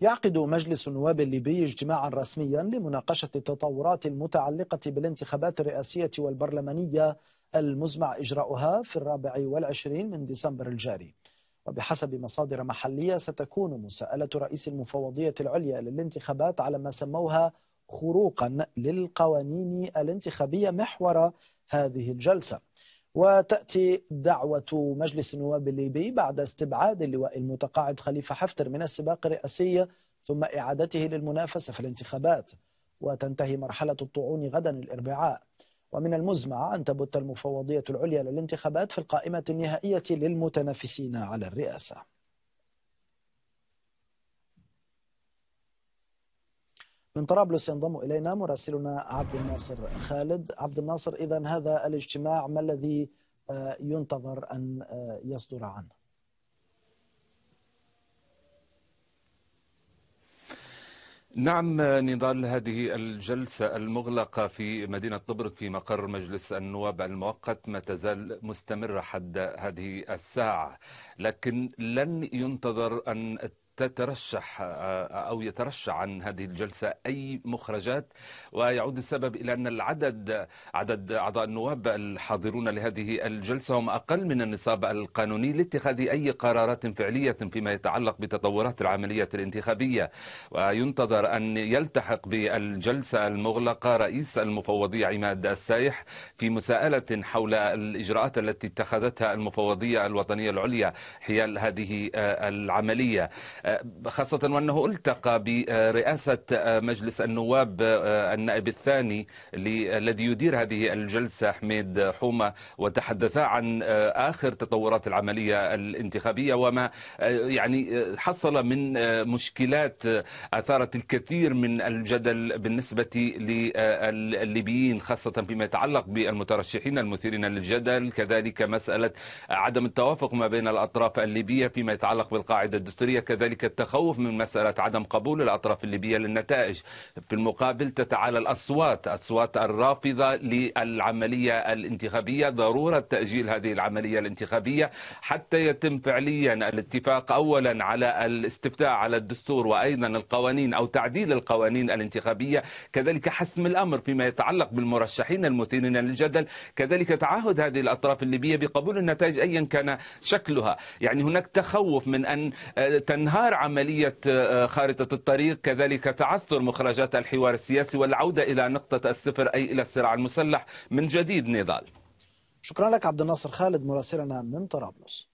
يعقد مجلس النواب الليبي اجتماعا رسميا لمناقشة التطورات المتعلقة بالانتخابات الرئاسية والبرلمانية المزمع إجراؤها في الرابع والعشرين من ديسمبر الجاري وبحسب مصادر محلية ستكون مساءلة رئيس المفوضية العليا للانتخابات على ما سموها خروقا للقوانين الانتخابية محور هذه الجلسة وتأتي دعوة مجلس النواب الليبي بعد استبعاد اللواء المتقاعد خليفة حفتر من السباق الرئاسي ثم إعادته للمنافسة في الانتخابات وتنتهي مرحلة الطعون غدا الأربعاء ومن المزمع أن تبت المفوضية العليا للانتخابات في القائمة النهائية للمتنافسين على الرئاسة من طرابلس ينضم الينا مراسلنا عبد الناصر خالد، عبد الناصر اذا هذا الاجتماع ما الذي آه، ينتظر ان آه، يصدر عنه؟ نعم نضال هذه الجلسة المغلقة في مدينة طبرق في مقر مجلس النواب المؤقت ما تزال مستمرة حد هذه الساعة لكن لن ينتظر أن تترشح آه، آه، أو يترشح عن هذه الجلسة أي مخرجات ويعود السبب إلى أن العدد عدد أعضاء النواب الحاضرون لهذه الجلسة هم أقل من النصاب القانوني لاتخاذ أي قرارات فعلية فيما يتعلق بتطورات العملية الانتخابية وينتظر أن يلتحق بالجلسة المغلقة رئيس المفوضية عماد السايح في مساءلة حول الإجراءات التي اتخذتها المفوضية الوطنية العليا حيال هذه آه، العملية آه، خاصة وأنه التقى برئاسة آه، مجلس النواب آه، النائب الثاني الذي يدير هذه الجلسة حميد حومة وتحدثا عن آخر تطورات العملية الانتخابية وما يعني حصل من مشكلات أثارت الكثير من الجدل بالنسبة للليبيين خاصة فيما يتعلق بالمترشحين المثيرين للجدل كذلك مسألة عدم التوافق ما بين الأطراف الليبية فيما يتعلق بالقاعدة الدستورية كذلك ذلك التخوف من مسألة عدم قبول الأطراف الليبية للنتائج في المقابل تتعالى الأصوات أصوات الرافضة للعملية الانتخابية ضرورة تأجيل هذه العملية الانتخابية حتى يتم فعليا الاتفاق أولا على الاستفتاء على الدستور وأيضا القوانين أو تعديل القوانين الانتخابية كذلك حسم الأمر فيما يتعلق بالمرشحين المثيرين للجدل كذلك تعهد هذه الأطراف الليبية بقبول النتائج أيا كان شكلها يعني هناك تخوف من أن آه، تنهار استمرار عملية آه، خارطة الطريق كذلك تعثر مخرجات الحوار السياسي والعودة إلى نقطة الصفر أي إلى الصراع المسلح من جديد نضال شكرا لك عبد الناصر خالد مراسلنا من طرابلس